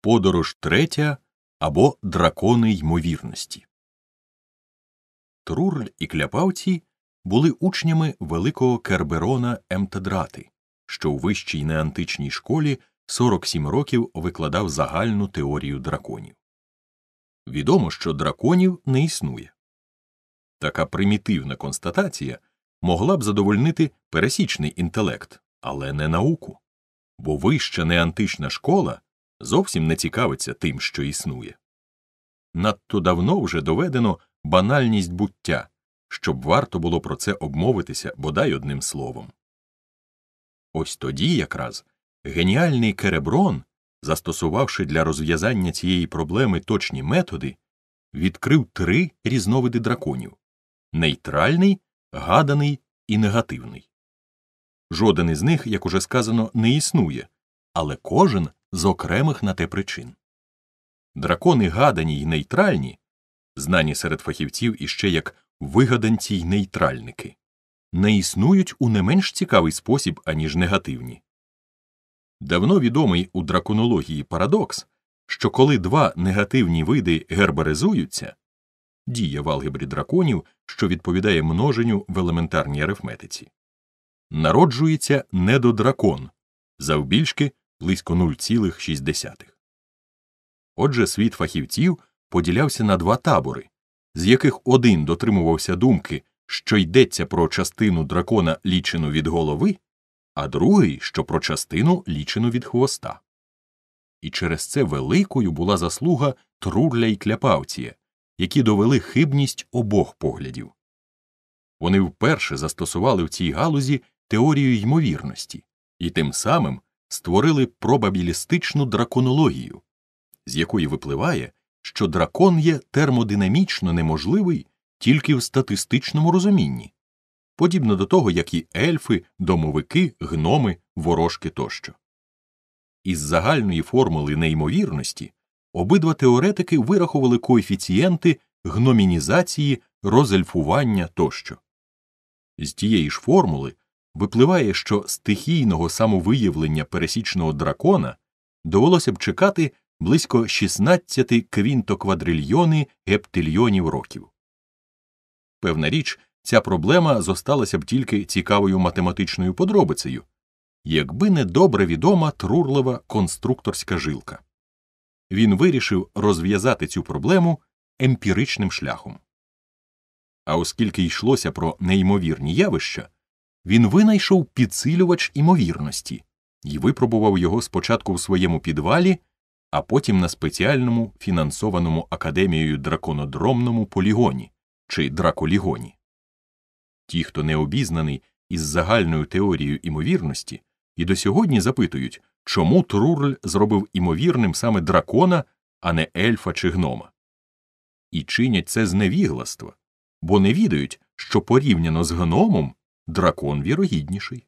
Подорож третя або дракони ймовірності. Трурль і Кляпавці були учнями великого Керберона Емтедрати, що у вищій неантичній школі 47 років викладав загальну теорію драконів. Відомо, що драконів не існує. Така примітивна констатація могла б задовольнити пересічний інтелект, але не науку, бо вища неантична школа зовсім не цікавиться тим, що існує. Надто давно вже доведено банальність буття, щоб варто було про це обмовитися бодай одним словом. Ось тоді якраз геніальний Кереброн, застосувавши для розв'язання цієї проблеми точні методи, відкрив три різновиди драконів нейтральний, гаданий і негативний. Жоден із них, як уже сказано, не існує, але кожен з окремих на те причин. Дракони гадані й нейтральні, знані серед фахівців іще як вигаданці й нейтральники, не існують у не менш цікавий спосіб, аніж негативні. Давно відомий у драконології парадокс, що коли два негативні види гербаризуються дія в алгебрі драконів, що відповідає множенню в елементарній арифметиці, народжується недодракон завбільшки близько 0,6. Отже, світ фахівців поділявся на два табори, з яких один дотримувався думки, що йдеться про частину дракона лічену від голови, а другий, що про частину лічену від хвоста. І через це великою була заслуга Трурля і Кляпавція, які довели хибність обох поглядів. Вони вперше застосували в цій галузі теорію ймовірності і тим самим створили пробабілістичну драконологію, з якої випливає, що дракон є термодинамічно неможливий тільки в статистичному розумінні, подібно до того, як і ельфи, домовики, гноми, ворожки тощо. Із загальної формули неймовірності обидва теоретики вирахували коефіцієнти гномінізації, розельфування тощо. З тієї ж формули випливає, що стихійного самовиявлення пересічного дракона довелося б чекати близько 16 квінтоквадрильйони гептильйонів років. Певна річ, ця проблема зосталася б тільки цікавою математичною подробицею, якби не добре відома трурлива конструкторська жилка. Він вирішив розв'язати цю проблему емпіричним шляхом. А оскільки йшлося про неймовірні явища, він винайшов підсилювач імовірності і випробував його спочатку в своєму підвалі, а потім на спеціальному фінансованому академією драконодромному полігоні чи драколігоні. Ті, хто не обізнаний із загальною теорією імовірності, і до сьогодні запитують, чому Трурль зробив імовірним саме дракона, а не ельфа чи гнома. І чинять це з невігластва, бо не відають, що порівняно з гномом дракон вірогідніший.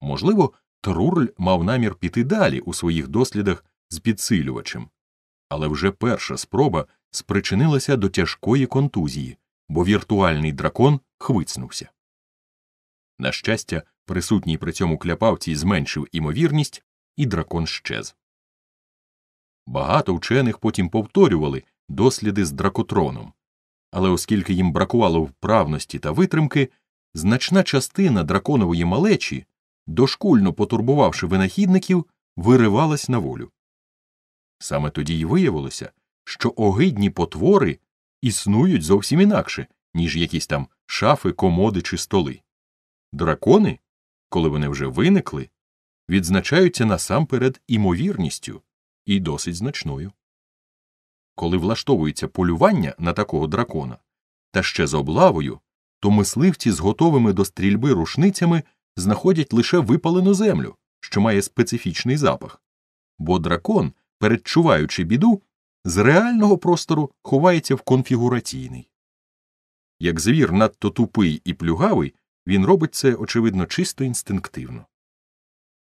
Можливо, Трурль мав намір піти далі у своїх дослідах з підсилювачем, але вже перша спроба спричинилася до тяжкої контузії, бо віртуальний дракон хвицнувся. На щастя, присутній при цьому кляпавці зменшив імовірність, і дракон щез. Багато вчених потім повторювали досліди з дракотроном, але оскільки їм бракувало вправності та витримки, Значна частина драконової малечі, дошкульно потурбувавши винахідників, виривалась на волю. Саме тоді й виявилося, що огидні потвори існують зовсім інакше, ніж якісь там шафи, комоди чи столи. Дракони, коли вони вже виникли, відзначаються насамперед імовірністю і досить значною. Коли влаштовується полювання на такого дракона, та ще з облавою то мисливці з готовими до стрільби рушницями знаходять лише випалену землю, що має специфічний запах. Бо дракон, передчуваючи біду, з реального простору ховається в конфігураційний. Як звір надто тупий і плюгавий, він робить це, очевидно, чисто інстинктивно.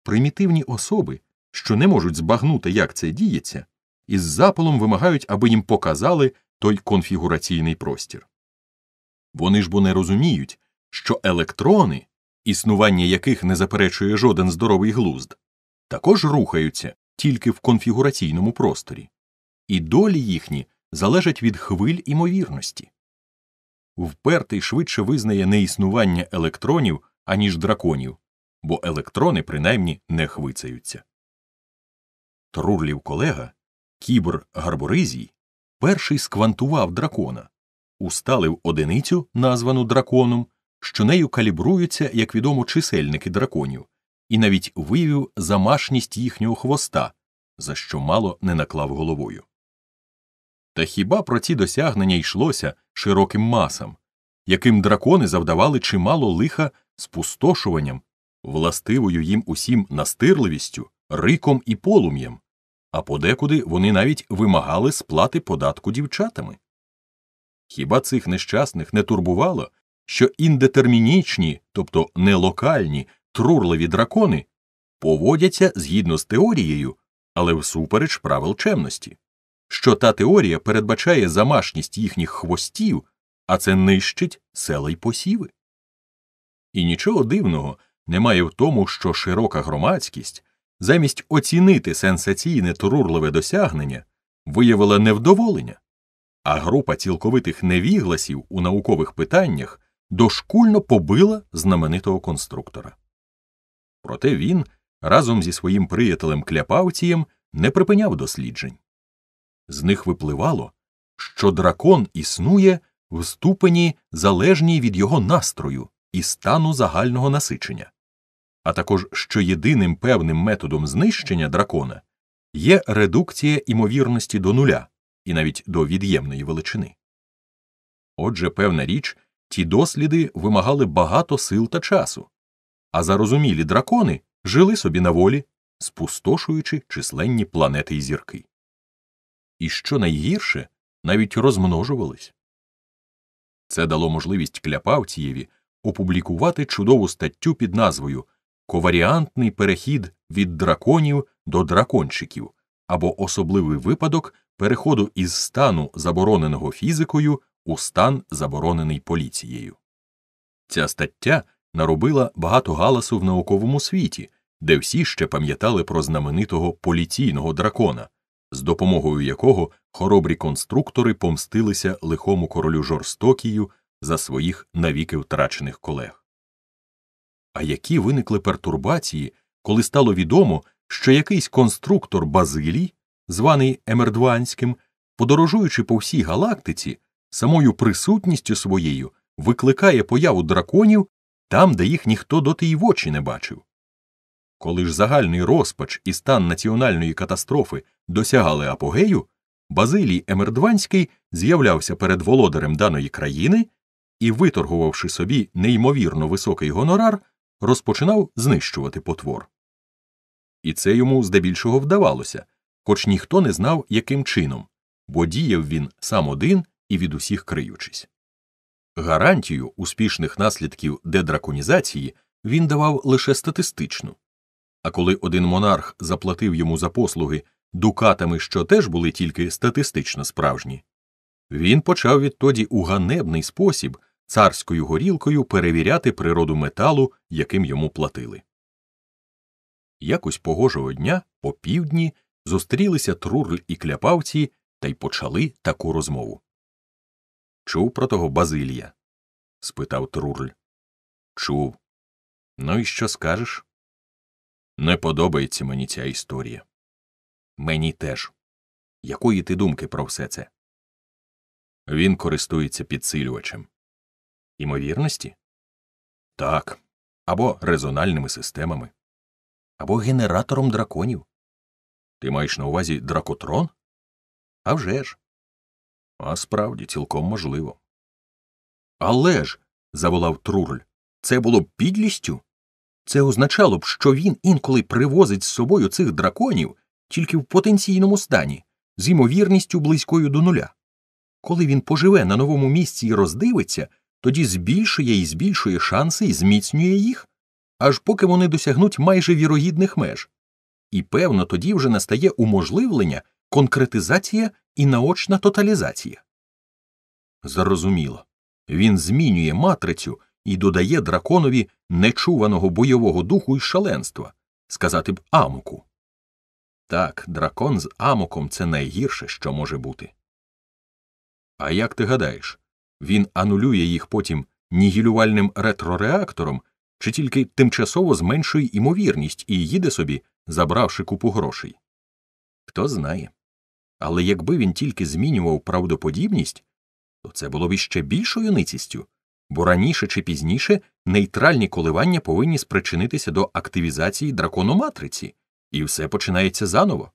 Примітивні особи, що не можуть збагнути, як це діється, із запалом вимагають, аби їм показали той конфігураційний простір. Вони ж бо не розуміють, що електрони, існування яких не заперечує жоден здоровий глузд, також рухаються тільки в конфігураційному просторі, і долі їхні залежать від хвиль імовірності. Впертий швидше визнає неіснування електронів, аніж драконів, бо електрони принаймні не хвицаються. Трурлів колега, кібр Гарборизій, перший сквантував дракона усталив одиницю, названу драконом, що нею калібруються, як відомо, чисельники драконів, і навіть вивів замашність їхнього хвоста, за що мало не наклав головою. Та хіба про ці досягнення йшлося широким масам, яким дракони завдавали чимало лиха спустошуванням, властивою їм усім настирливістю, риком і полум'ям, а подекуди вони навіть вимагали сплати податку дівчатами? Хіба цих нещасних не турбувало, що індетермінічні, тобто нелокальні, трурливі дракони поводяться згідно з теорією, але всупереч правил чемності, що та теорія передбачає замашність їхніх хвостів, а це нищить села й посіви? І нічого дивного немає в тому, що широка громадськість замість оцінити сенсаційне трурливе досягнення виявила невдоволення а група цілковитих невігласів у наукових питаннях дошкульно побила знаменитого конструктора. Проте він разом зі своїм приятелем Кляпавцієм не припиняв досліджень. З них випливало, що дракон існує в ступені, залежній від його настрою і стану загального насичення, а також що єдиним певним методом знищення дракона є редукція імовірності до нуля і навіть до від'ємної величини. Отже, певна річ, ті досліди вимагали багато сил та часу, а зарозумілі дракони жили собі на волі, спустошуючи численні планети і зірки. І що найгірше, навіть розмножувались. Це дало можливість Кляпавцієві опублікувати чудову статтю під назвою Коваріантний перехід від драконів до дракончиків або особливий випадок переходу із стану, забороненого фізикою, у стан, заборонений поліцією. Ця стаття наробила багато галасу в науковому світі, де всі ще пам'ятали про знаменитого поліційного дракона, з допомогою якого хоробрі конструктори помстилися лихому королю жорстокію за своїх навіки втрачених колег. А які виникли пертурбації, коли стало відомо, що якийсь конструктор Базилій званий Емердванським, подорожуючи по всій галактиці, самою присутністю своєю викликає появу драконів там, де їх ніхто доти й в очі не бачив. Коли ж загальний розпач і стан національної катастрофи досягали апогею, Базилій Емердванський з'являвся перед володарем даної країни і, виторгувавши собі неймовірно високий гонорар, розпочинав знищувати потвор. І це йому здебільшого вдавалося, хоч ніхто не знав, яким чином, бо діяв він сам один і від усіх криючись. Гарантію успішних наслідків дедраконізації він давав лише статистичну. А коли один монарх заплатив йому за послуги дукатами, що теж були тільки статистично справжні, він почав відтоді у ганебний спосіб царською горілкою перевіряти природу металу, яким йому платили. Якось погожого дня, по півдні, зустрілися Трурль і Кляпавці та й почали таку розмову. Чув про того Базилія? спитав Трурль. Чув. Ну і що скажеш? Не подобається мені ця історія. Мені теж. Якої ти думки про все це? Він користується підсилювачем. Імовірності? Так. Або резональними системами, або генератором драконів. Ти маєш на увазі дракотрон? «А вже ж!» А справді, цілком можливо. Але ж. заволав трурль, це було б підлістю? Це означало б, що він інколи привозить з собою цих драконів тільки в потенційному стані, з ймовірністю близькою до нуля. Коли він поживе на новому місці і роздивиться, тоді збільшує і збільшує шанси і зміцнює їх, аж поки вони досягнуть майже вірогідних меж. І певно, тоді вже настає уможливлення, конкретизація і наочна тоталізація. Зрозуміло. Він змінює матрицю і додає драконові нечуваного бойового духу і шаленства сказати б амоку. Так, дракон з амоком це найгірше, що може бути. А як ти гадаєш, він анулює їх потім нігілювальним ретрореактором чи тільки тимчасово зменшує імовірність і їде собі забравши купу грошей. Хто знає. Але якби він тільки змінював правдоподібність, то це було б іще більшою ницістю, бо раніше чи пізніше нейтральні коливання повинні спричинитися до активізації дракономатриці, і все починається заново.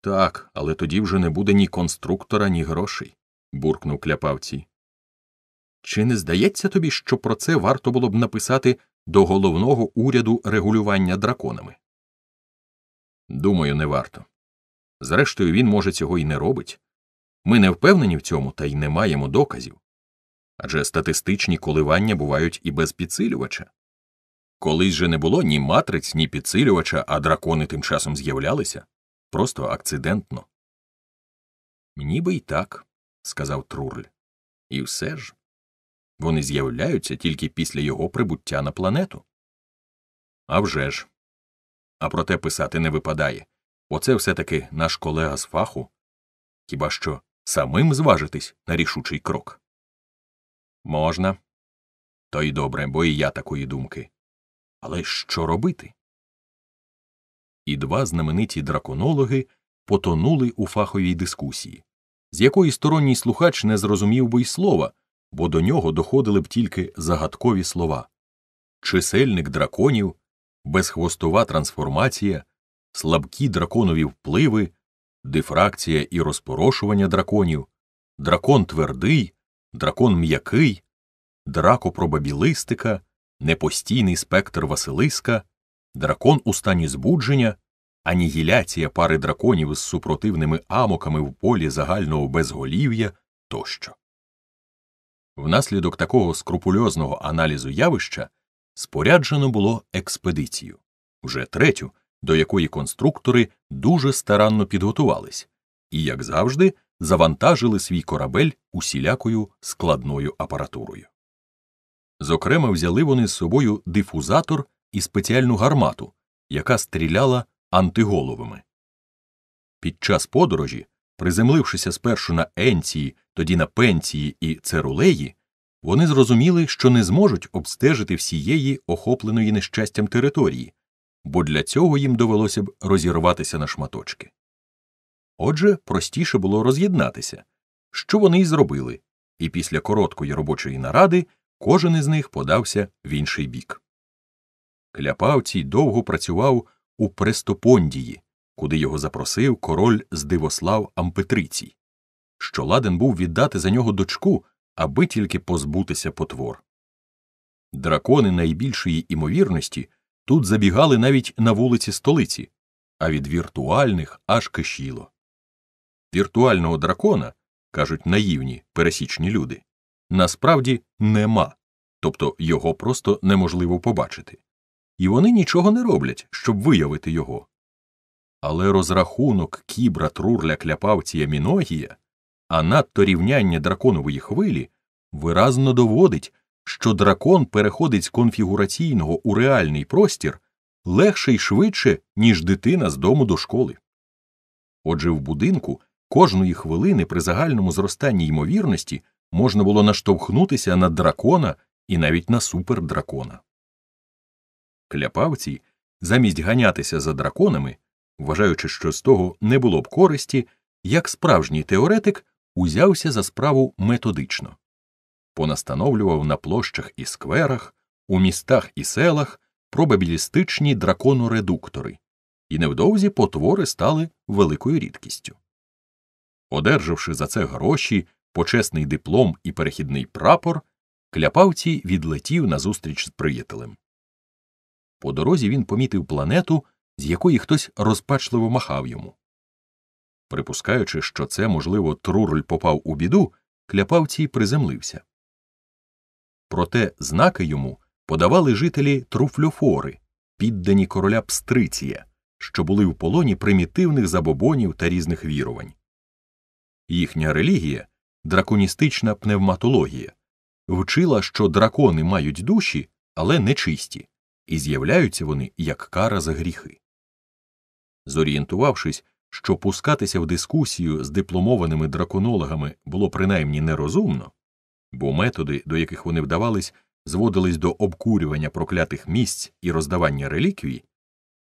Так, але тоді вже не буде ні конструктора, ні грошей, буркнув кляпавці. Чи не здається тобі, що про це варто було б написати до головного уряду регулювання драконами? Думаю, не варто. Зрештою, він, може, цього і не робить. Ми не впевнені в цьому та й не маємо доказів. Адже статистичні коливання бувають і без підсилювача. Колись же не було ні матриць, ні підсилювача, а дракони тим часом з'являлися просто акцидентно. Ніби й так, сказав Трурль. І все ж вони з'являються тільки після його прибуття на планету. А вже ж, а проте писати не випадає. Оце все таки наш колега з фаху. Хіба що самим зважитись на рішучий крок? Можна. То й добре, бо і я такої думки. Але що робити? І два знамениті драконологи потонули у фаховій дискусії, з якої сторонній слухач не зрозумів би й слова, бо до нього доходили б тільки загадкові слова чисельник драконів, безхвостова трансформація, слабкі драконові впливи, дифракція і розпорошування драконів, дракон твердий, дракон м'який, дракопробабілистика, непостійний спектр Василиска, дракон у стані збудження, анігіляція пари драконів з супротивними амоками в полі загального безголів'я тощо. Внаслідок такого скрупульозного аналізу явища споряджено було експедицію, вже третю, до якої конструктори дуже старанно підготувались і, як завжди, завантажили свій корабель усілякою складною апаратурою. Зокрема, взяли вони з собою дифузатор і спеціальну гармату, яка стріляла антиголовами. Під час подорожі, приземлившися спершу на Енції, тоді на пенції і церулеї, вони зрозуміли, що не зможуть обстежити всієї охопленої нещастям території, бо для цього їм довелося б розірватися на шматочки. Отже, простіше було роз'єднатися, що вони й зробили, і після короткої робочої наради кожен із них подався в інший бік. Кляпавцій довго працював у Престопондії, куди його запросив король Здивослав Ампетрицій, що ладен був віддати за нього дочку аби тільки позбутися потвор. Дракони найбільшої імовірності тут забігали навіть на вулиці столиці, а від віртуальних аж кишіло. Віртуального дракона, кажуть наївні пересічні люди, насправді нема, тобто його просто неможливо побачити, і вони нічого не роблять, щоб виявити його. Але розрахунок кібра трурля кляпавція міногія а надто рівняння драконової хвилі виразно доводить, що дракон переходить з конфігураційного у реальний простір легше і швидше, ніж дитина з дому до школи. Отже, в будинку кожної хвилини при загальному зростанні ймовірності можна було наштовхнутися на дракона і навіть на супердракона. Кляпавці замість ганятися за драконами, вважаючи, що з того не було б користі, як справжній теоретик узявся за справу методично, понастановлював на площах і скверах, у містах і селах пробабілістичні драконоредуктори, і невдовзі потвори стали великою рідкістю. Одержавши за це гроші, почесний диплом і перехідний прапор, кляпавці відлетів назустріч з приятелем. По дорозі він помітив планету, з якої хтось розпачливо махав йому. Припускаючи, що це, можливо, трурль попав у біду, кляпавці приземлився. Проте знаки йому подавали жителі труфльофори, піддані короля Пстриція, що були в полоні примітивних забобонів та різних вірувань. Їхня релігія, драконістична пневматологія, вчила, що дракони мають душі, але нечисті, і з'являються вони як кара за гріхи. Зорієнтувавшись, що пускатися в дискусію з дипломованими драконологами було принаймні нерозумно, бо методи, до яких вони вдавались, зводились до обкурювання проклятих місць і роздавання реліквій,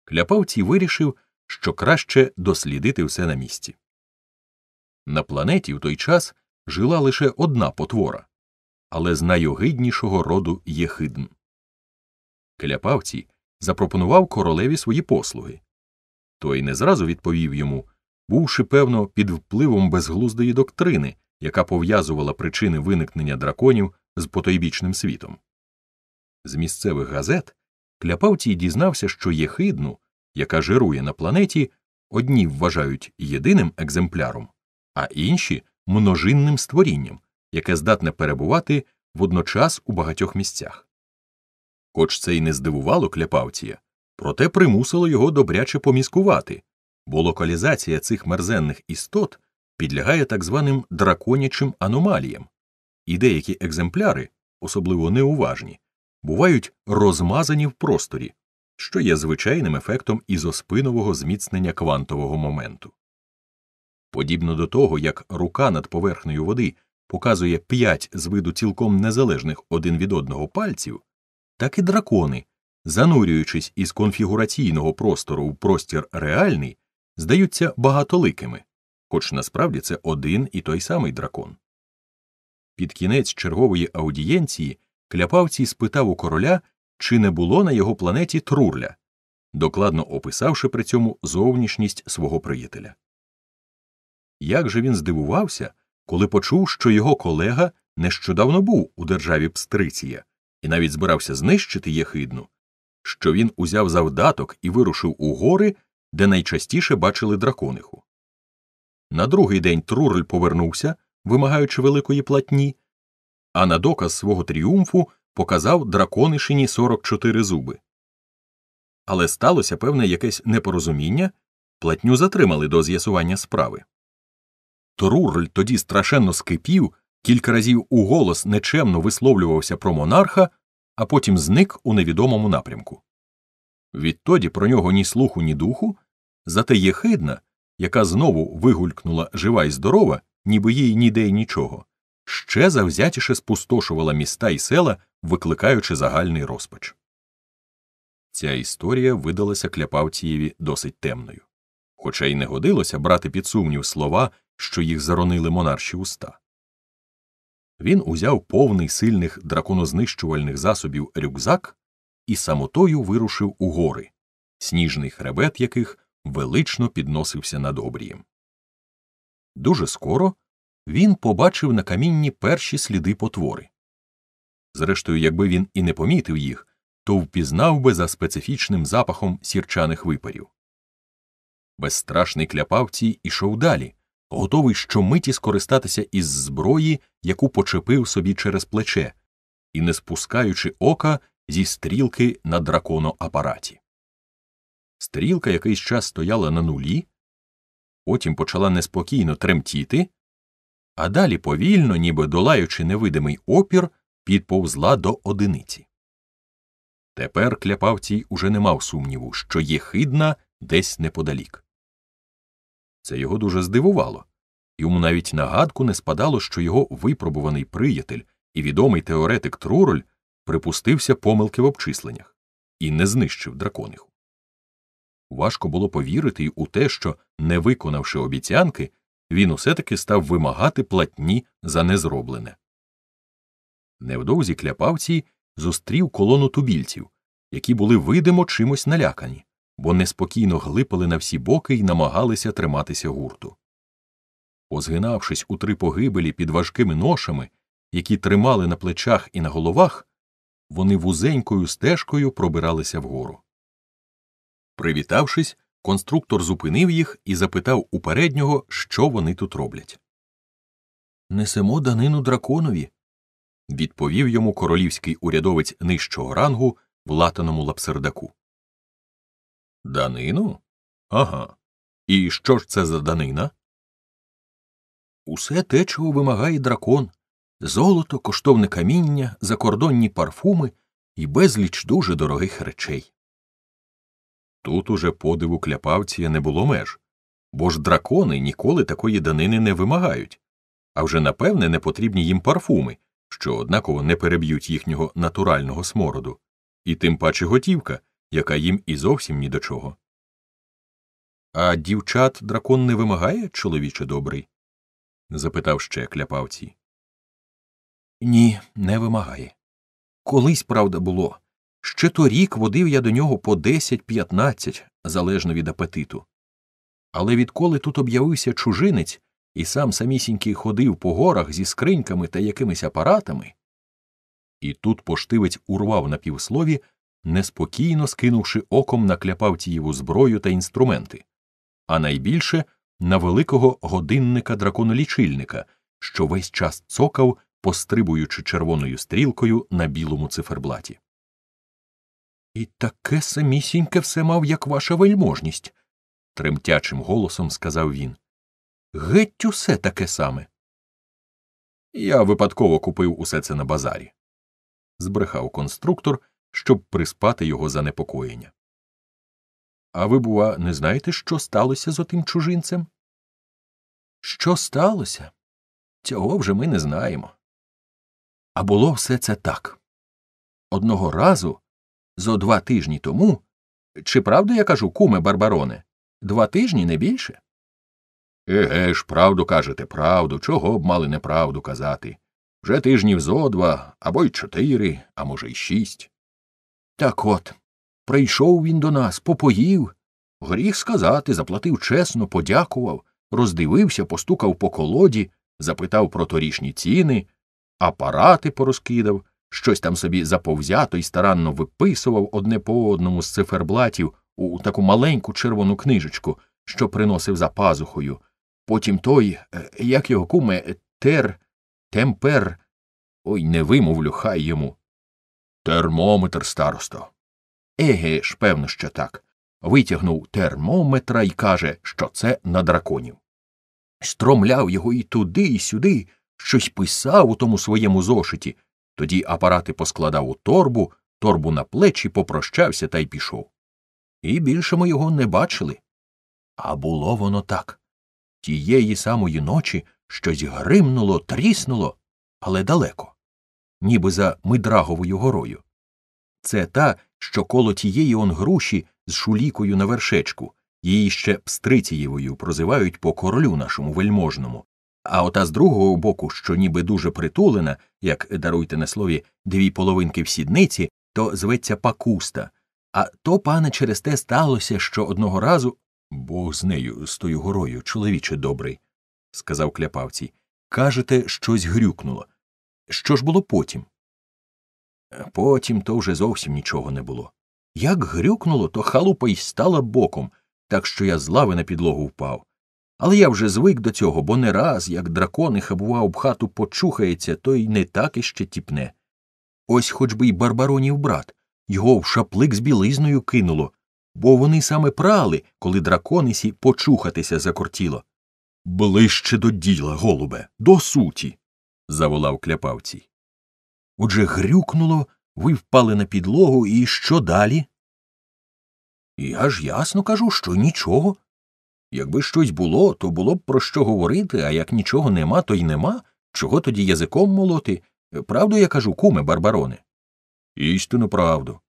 кляпавці вирішив, що краще дослідити все на місці. На планеті в той час жила лише одна потвора, але з найогиднішого роду єхидн. Кляпавці запропонував королеві свої послуги. Той не зразу відповів йому, бувши, певно, під впливом безглуздої доктрини, яка пов'язувала причини виникнення драконів з потойбічним світом. З місцевих газет Кляпавтій дізнався, що єхидну, яка жирує на планеті, одні вважають єдиним екземпляром, а інші множинним створінням, яке здатне перебувати водночас у багатьох місцях. Хоч це й не здивувало Кляпавтія, проте примусило його добряче поміскувати, бо локалізація цих мерзенних істот підлягає так званим драконячим аномаліям, і деякі екземпляри, особливо неуважні, бувають розмазані в просторі, що є звичайним ефектом ізоспинового зміцнення квантового моменту. Подібно до того, як рука над поверхнею води показує п'ять з виду цілком незалежних один від одного пальців, так і дракони занурюючись із конфігураційного простору в простір реальний, здаються багатоликими, хоч насправді це один і той самий дракон. Під кінець чергової аудієнції кляпавці спитав у короля, чи не було на його планеті трурля, докладно описавши при цьому зовнішність свого приятеля. Як же він здивувався, коли почув, що його колега нещодавно був у державі Пстриція і навіть збирався знищити єхидну, що він узяв завдаток і вирушив у гори, де найчастіше бачили дракониху. На другий день Трурль повернувся, вимагаючи великої платні, а на доказ свого тріумфу показав драконишині 44 зуби. Але сталося певне якесь непорозуміння, платню затримали до з'ясування справи. Трурль тоді страшенно скипів, кілька разів у голос нечемно висловлювався про монарха, а потім зник у невідомому напрямку. Відтоді про нього ні слуху, ні духу, зате єхидна, яка знову вигулькнула жива і здорова, ніби їй ніде й нічого, ще завзятіше спустошувала міста і села, викликаючи загальний розпач. Ця історія видалася кляпавцієві досить темною, хоча й не годилося брати під сумнів слова, що їх заронили монарші уста. Він узяв повний сильних драконознищувальних засобів рюкзак і самотою вирушив у гори, сніжний хребет яких велично підносився над обрієм. Дуже скоро він побачив на камінні перші сліди потвори. Зрештою, якби він і не помітив їх, то впізнав би за специфічним запахом сірчаних випарів. Безстрашний кляпавці йшов далі, готовий щомиті скористатися із зброї яку почепив собі через плече, і не спускаючи ока зі стрілки на драконоапараті. Стрілка якийсь час стояла на нулі, потім почала неспокійно тремтіти, а далі повільно, ніби долаючи невидимий опір, підповзла до одиниці. Тепер кляпавцій уже не мав сумніву, що є хидна десь неподалік. Це його дуже здивувало. Йому навіть на гадку не спадало, що його випробуваний приятель і відомий теоретик Труроль припустився помилки в обчисленнях і не знищив дракониху. Важко було повірити й у те, що, не виконавши обіцянки, він усе таки став вимагати платні за незроблене. Невдовзі кляпавці зустрів колону тубільців, які були видимо чимось налякані, бо неспокійно глипали на всі боки і намагалися триматися гурту. Озгинавшись у три погибелі під важкими ношами, які тримали на плечах і на головах, вони вузенькою стежкою пробиралися вгору. Привітавшись, конструктор зупинив їх і запитав у переднього, що вони тут роблять. Несемо данину драконові, відповів йому королівський урядовець нижчого рангу в латаному лапсердаку. Данину? Ага. І що ж це за данина? усе те, чого вимагає дракон золото, коштовне каміння, закордонні парфуми і безліч дуже дорогих речей. Тут уже подиву кляпавція не було меж, бо ж дракони ніколи такої данини не вимагають, а вже напевне не потрібні їм парфуми, що однаково не переб'ють їхнього натурального смороду, і тим паче готівка, яка їм і зовсім ні до чого. А дівчат дракон не вимагає, чоловіче добрий? запитав ще кляпавці. Ні, не вимагає. Колись, правда, було. Ще торік водив я до нього по 10-15, залежно від апетиту. Але відколи тут об'явився чужинець і сам самісінький ходив по горах зі скриньками та якимись апаратами. І тут поштивець урвав на півслові, неспокійно скинувши оком на кляпавтієву зброю та інструменти, а найбільше на великого годинника драконолічильника, що весь час цокав, пострибуючи червоною стрілкою на білому циферблаті. І таке самісіньке все мав, як ваша вельможність, тремтячим голосом сказав він. Геть усе таке саме. Я випадково купив усе це на базарі, збрехав конструктор, щоб приспати його занепокоєння. А ви, бува, не знаєте, що сталося з отим чужинцем? Що сталося? Цього вже ми не знаємо. А було все це так. Одного разу, зо два тижні тому, чи правду я кажу, куме Барбароне, два тижні не більше? Еге ж, правду кажете, правду, чого б мали неправду казати? Вже тижнів зо два, або й чотири, а може, й шість. Так от, Прийшов він до нас, попоїв. Гріх сказати, заплатив чесно, подякував, роздивився, постукав по колоді, запитав про торішні ціни, апарати порозкидав, щось там собі заповзято і старанно виписував одне по одному з циферблатів у таку маленьку червону книжечку, що приносив за пазухою. Потім той, е, як його куме, тер, темпер. Ой, не вимовлю, хай йому. Термометр, старосто. Еге ж, певно, що так, витягнув термометра і каже, що це на драконів. Стромляв його і туди, і сюди, щось писав у тому своєму зошиті, тоді апарати поскладав у торбу, торбу на плечі попрощався та й пішов. І більше ми його не бачили. А було воно так. Тієї самої ночі щось гримнуло, тріснуло, але далеко, ніби за Мидраговою горою. Це та, що коло тієї он груші з шулікою на вершечку, її ще пстритієвою прозивають по королю нашому вельможному, а ота з другого боку, що ніби дуже притулена, як даруйте на слові, дві половинки в сідниці, то зветься пакуста. А то, пане, через те сталося, що одного разу. Бог з нею, з тою горою, чоловіче добрий, сказав кляпавці. Кажете, щось грюкнуло. Що ж було потім? Потім то вже зовсім нічого не було. Як грюкнуло, то халупа й стала боком, так що я з лави на підлогу впав. Але я вже звик до цього, бо не раз, як дракони хабував хабува об хату почухається, то й не так іще тіпне. Ось хоч би й барбаронів брат, його в шаплик з білизною кинуло, бо вони саме прали, коли драконисі почухатися закортіло. Ближче до діла, голубе, до суті. заволав кляпавці. Отже, грюкнуло, ви впали на підлогу, і що далі? Я ж ясно кажу, що нічого. Якби щось було, то було б про що говорити, а як нічого нема, то й нема. Чого тоді язиком молоти? Правду я кажу, куме барбароне? Істину правду.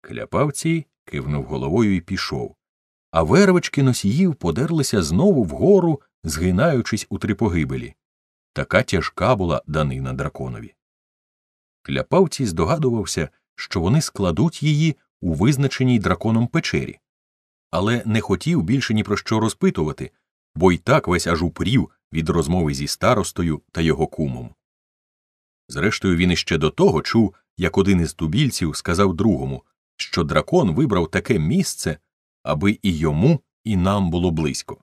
Кляпавці кивнув головою і пішов, а вервочки носіїв подерлися знову вгору, згинаючись у три погибелі. Така тяжка була данина драконові. Кляпавці здогадувався, що вони складуть її у визначеній драконом печері, але не хотів більше ні про що розпитувати, бо й так весь аж упрів від розмови зі старостою та його кумом. Зрештою, він іще до того чув, як один із тубільців сказав другому, що дракон вибрав таке місце, аби і йому, і нам було близько.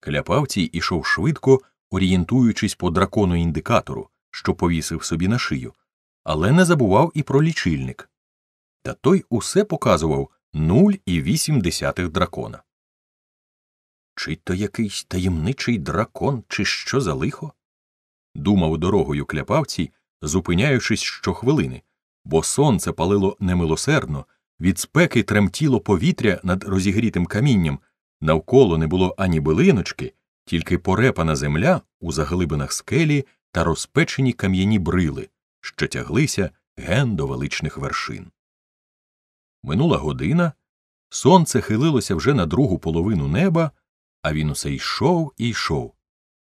Кляпавці йшов швидко, орієнтуючись по дракону індикатору що повісив собі на шию, але не забував і про лічильник. Та той усе показував 0,8 дракона. Чи то якийсь таємничий дракон, чи що за лихо? думав дорогою кляпавці, зупиняючись щохвилини, бо сонце палило немилосердно, від спеки тремтіло повітря над розігрітим камінням, навколо не було ані билиночки, тільки порепана земля у заглибинах скелі та розпечені кам'яні брили, що тяглися ген до величних вершин. Минула година, сонце хилилося вже на другу половину неба, а він усе йшов і йшов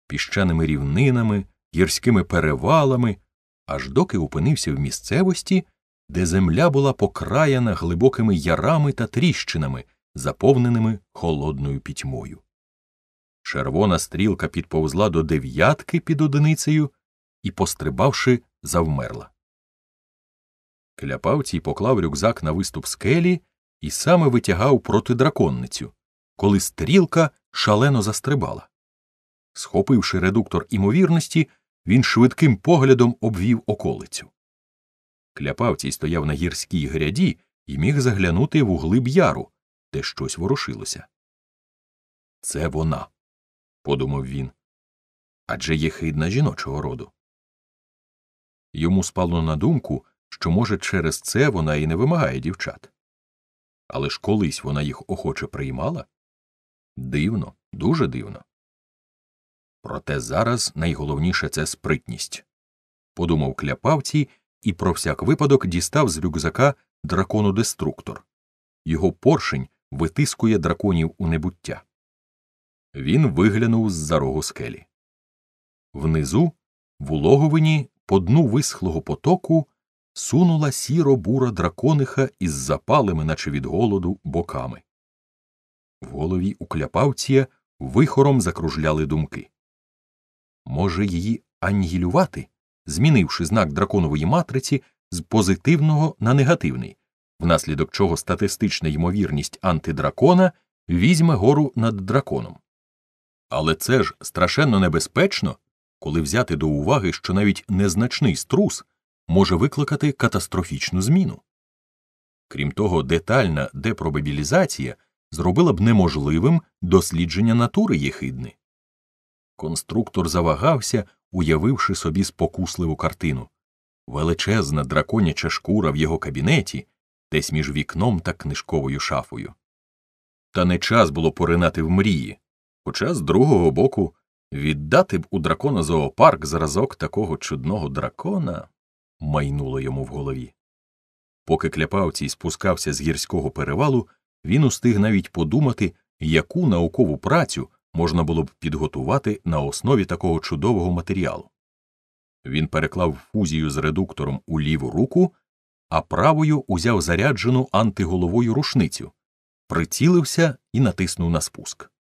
піщаними рівнинами, гірськими перевалами, аж доки опинився в місцевості, де земля була покраяна глибокими ярами та тріщинами, заповненими холодною пітьмою. Червона стрілка підповзла до дев'ятки під одиницею і, пострибавши, завмерла. Кляпавцій поклав рюкзак на виступ скелі і саме витягав проти драконницю, коли стрілка шалено застрибала. Схопивши редуктор імовірності, він швидким поглядом обвів околицю. Кляпавцій стояв на гірській гряді і міг заглянути в углиб яру, де щось ворушилося. Це вона подумав він. Адже є хидна жіночого роду. Йому спало на думку, що, може, через це вона і не вимагає дівчат. Але ж колись вона їх охоче приймала? Дивно, дуже дивно. Проте зараз найголовніше це спритність. Подумав кляпавці і про всяк випадок дістав з рюкзака дракону деструктор. Його поршень витискує драконів у небуття. Він виглянув з за рогу скелі. Внизу, в улоговині, по дну висхлого потоку, сунула сіро бура дракониха із запалими, наче від голоду, боками. В голові у кляпавція вихором закружляли думки. Може, її ангілювати, змінивши знак драконової матриці з позитивного на негативний, внаслідок чого статистична ймовірність антидракона візьме гору над драконом. Але це ж страшенно небезпечно, коли взяти до уваги, що навіть незначний струс може викликати катастрофічну зміну. Крім того, детальна депробабілізація зробила б неможливим дослідження натури єхидни. Конструктор завагався, уявивши собі спокусливу картину величезна драконяча шкура в його кабінеті, десь між вікном та книжковою шафою. Та не час було поринати в мрії. Хоча, з другого боку, віддати б у дракона зоопарк зразок такого чудного дракона майнуло йому в голові. Поки кляпавцій спускався з гірського перевалу, він устиг навіть подумати, яку наукову працю можна було б підготувати на основі такого чудового матеріалу. Він переклав фузію з редуктором у ліву руку, а правою узяв заряджену антиголовою рушницю, прицілився і натиснув на спуск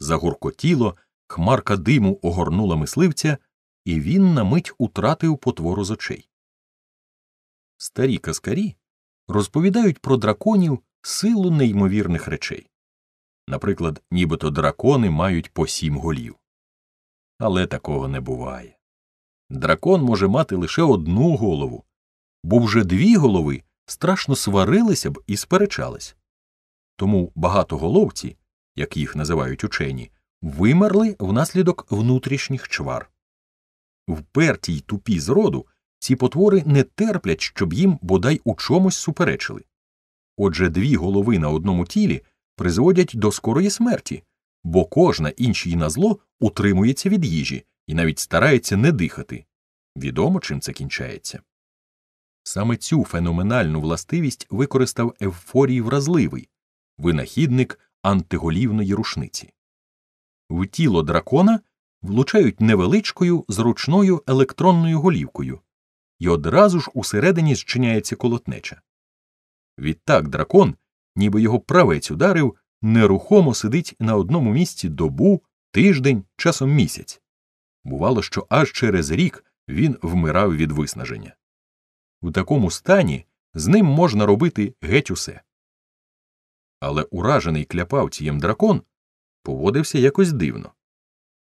загуркотіло, хмарка диму огорнула мисливця, і він на мить утратив потвору з очей. Старі каскарі розповідають про драконів силу неймовірних речей. Наприклад, нібито дракони мають по сім голів. Але такого не буває. Дракон може мати лише одну голову, бо вже дві голови страшно сварилися б і сперечались. Тому багатоголовці як їх називають учені, вимерли внаслідок внутрішніх чвар. впертій тупі зроду ці потвори не терплять, щоб їм бодай у чомусь суперечили. Отже, дві голови на одному тілі призводять до скорої смерті, бо кожна іншій на зло утримується від їжі і навіть старається не дихати. Відомо чим це кінчається. Саме цю феноменальну властивість використав Евфорій вразливий винахідник антиголівної рушниці. В тіло дракона влучають невеличкою зручною електронною голівкою, і одразу ж усередині зчиняється колотнеча. Відтак дракон, ніби його правець ударив, нерухомо сидить на одному місці добу, тиждень, часом місяць. Бувало, що аж через рік він вмирав від виснаження. У такому стані з ним можна робити геть усе але уражений кляпавцієм дракон поводився якось дивно.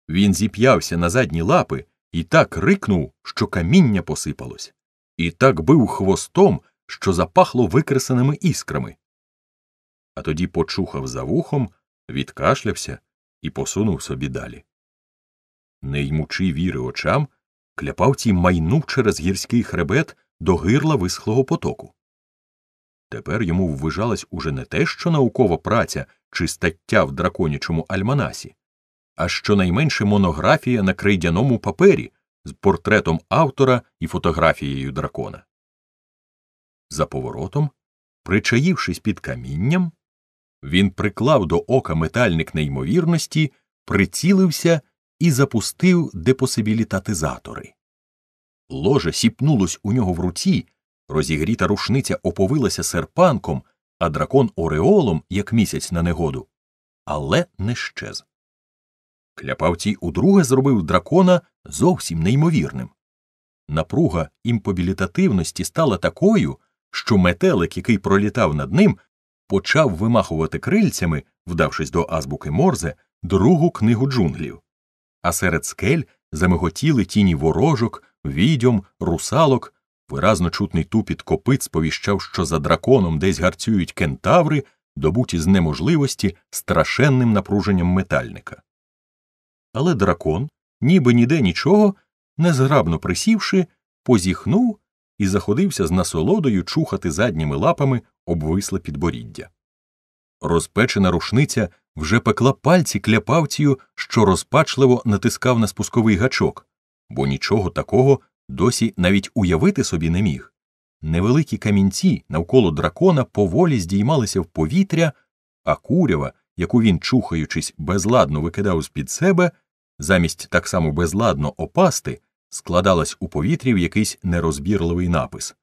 Він зіп'явся на задні лапи і так рикнув, що каміння посипалось, і так бив хвостом, що запахло викресаними іскрами. А тоді почухав за вухом, відкашлявся і посунув собі далі. Не ймучи віри очам, кляпавці майнув через гірський хребет до гирла висхлого потоку. Тепер йому ввижалась уже не те, що наукова праця чи стаття в драконячому альманасі, а щонайменше монографія на крейдяному папері з портретом автора і фотографією дракона. За поворотом, причаївшись під камінням, він приклав до ока метальник неймовірності, прицілився і запустив депосибілітатизатори. Ложе сіпнулось у нього в руці. Розігріта рушниця оповилася серпанком, а дракон Ореолом, як місяць на негоду, але не щез. Кляпавці удруге зробив дракона зовсім неймовірним. Напруга імпобілітативності стала такою, що метелик, який пролітав над ним, почав вимахувати крильцями, вдавшись до азбуки Морзе, другу книгу джунглів, а серед скель замиготіли тіні ворожок, відьом, русалок. Виразно чутний тупіт копит сповіщав, що за драконом десь гарцюють кентаври, добуті з неможливості страшенним напруженням метальника. Але дракон, ніби ніде нічого, незграбно присівши, позіхнув і заходився з насолодою чухати задніми лапами обвисле підборіддя. Розпечена рушниця вже пекла пальці кляпавцію, що розпачливо натискав на спусковий гачок, бо нічого такого досі навіть уявити собі не міг. Невеликі камінці навколо дракона поволі здіймалися в повітря, а курява, яку він, чухаючись, безладно викидав з під себе, замість так само безладно опасти, складалась у повітрі в якийсь нерозбірливий напис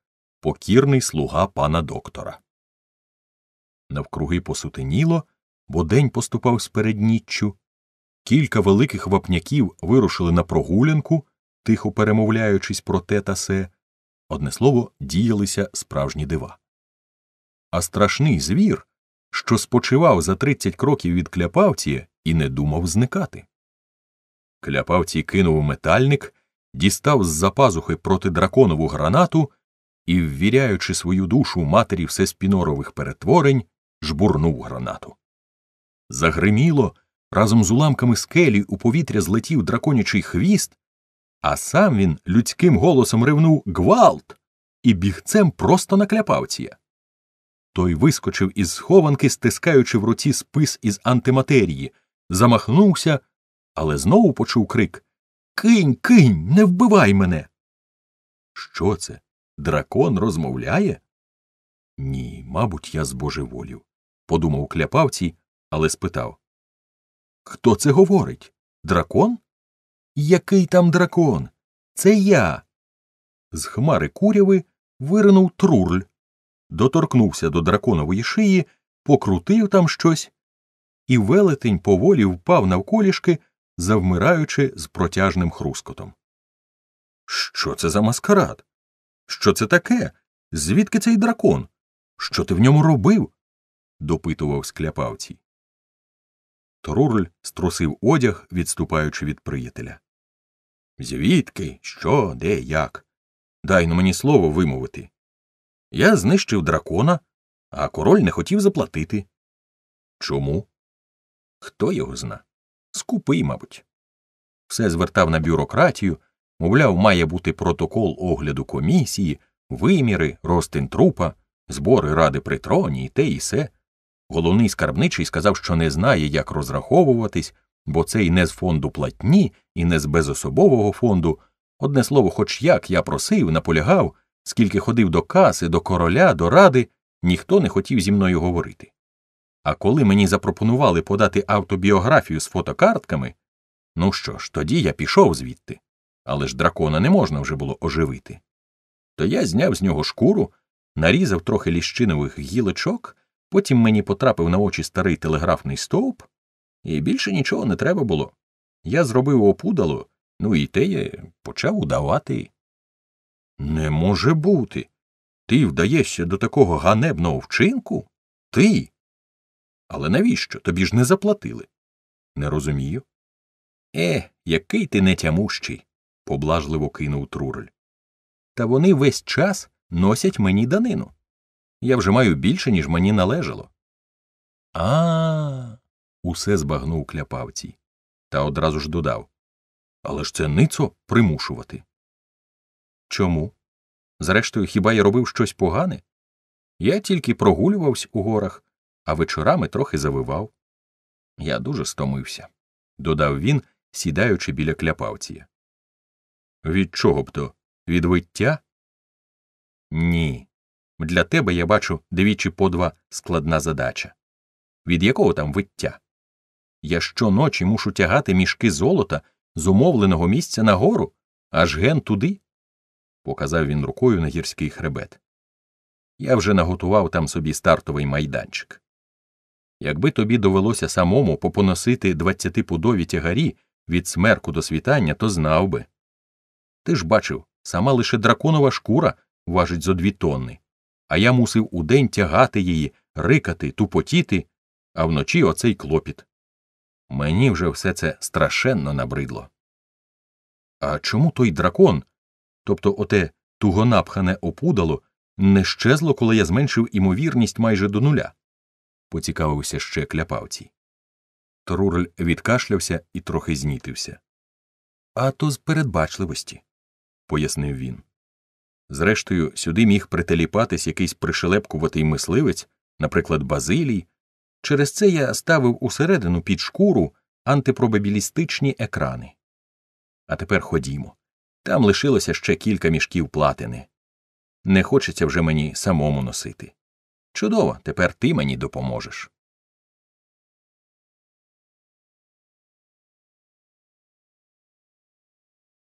Покірний слуга пана доктора. Навкруги посутеніло, бо день поступав з передніччю. Кілька великих вапняків вирушили на прогулянку тихо перемовляючись про те та се, одне слово, діялися справжні дива. А страшний звір, що спочивав за тридцять кроків від кляпавці і не думав зникати. Кляпавці кинув метальник, дістав з за пазухи протидраконову гранату і, ввіряючи свою душу матері всеспінорових перетворень, жбурнув гранату. Загриміло разом з уламками скелі у повітря злетів драконячий хвіст, а сам він людським голосом ревнув Гвалт і бігцем просто накляпав ція. Той вискочив із схованки, стискаючи в руці спис із антиматерії, замахнувся, але знову почув крик Кинь, кинь, не вбивай мене. Що це? Дракон розмовляє? Ні, мабуть, я збожеволів, подумав кляпавці, але спитав Хто це говорить? Дракон? Який там дракон? Це я. З хмари куряви виринув трурль, доторкнувся до драконової шиї, покрутив там щось, і велетень поволі впав навколішки, завмираючи з протяжним хрускотом. Що це за маскарад? Що це таке? Звідки цей дракон? Що ти в ньому робив? допитував скляпавцій. Трурль струсив одяг, відступаючи від приятеля. Звідки, що, де, як? Дай ну мені слово вимовити. Я знищив дракона, а король не хотів заплатити. Чому? Хто його зна? Скупий, мабуть. Все звертав на бюрократію, мовляв, має бути протокол огляду комісії, виміри, ростин трупа, збори ради при троні і те і се. Головний скарбничий сказав, що не знає, як розраховуватись, бо це і не з фонду платні, і не з безособового фонду. Одне слово, хоч як я просив, наполягав, скільки ходив до каси, до короля, до ради, ніхто не хотів зі мною говорити. А коли мені запропонували подати автобіографію з фотокартками, ну що ж, тоді я пішов звідти, але ж дракона не можна вже було оживити. То я зняв з нього шкуру, нарізав трохи ліщинових гілочок, потім мені потрапив на очі старий телеграфний стовп, і більше нічого не треба було. Я зробив опудало, ну і те я почав удавати. Не може бути. Ти вдаєшся до такого ганебного вчинку? Ти. Але навіщо? Тобі ж не заплатили? Не розумію. Е, який ти нетямущий, поблажливо кинув Трурель. Та вони весь час носять мені данину. Я вже маю більше, ніж мені належало. А усе збагнув кляпавці. та одразу ж додав Але ж це ницо примушувати. Чому? Зрештою, хіба я робив щось погане? Я тільки прогулювався у горах, а вечорами трохи завивав. Я дуже стомився, додав він, сідаючи біля кляпавція. Від чого б то? Від виття? Ні. Для тебе я бачу двічі по два складна задача. Від якого там виття? Я щоночі мушу тягати мішки золота з умовленого місця на гору, аж ген туди. Показав він рукою на гірський хребет. Я вже наготував там собі стартовий майданчик. Якби тобі довелося самому попоносити двадцятипудові тягарі від смерку до світання, то знав би. Ти ж бачив, сама лише драконова шкура важить зо дві тонни, а я мусив удень тягати її, рикати, тупотіти, а вночі оцей клопіт. Мені вже все це страшенно набридло. А чому той дракон, тобто оте тугонапхане опудало, не щезло, коли я зменшив імовірність майже до нуля? поцікавився ще кляпавці. Трурель відкашлявся і трохи знітився. А то з передбачливості, пояснив він. Зрештою, сюди міг прителіпатись якийсь пришелепкуватий мисливець, наприклад, Базилій, Через це я ставив усередину під шкуру антипробабілістичні екрани. А тепер ходімо. Там лишилося ще кілька мішків платини. Не хочеться вже мені самому носити. Чудово, тепер ти мені допоможеш.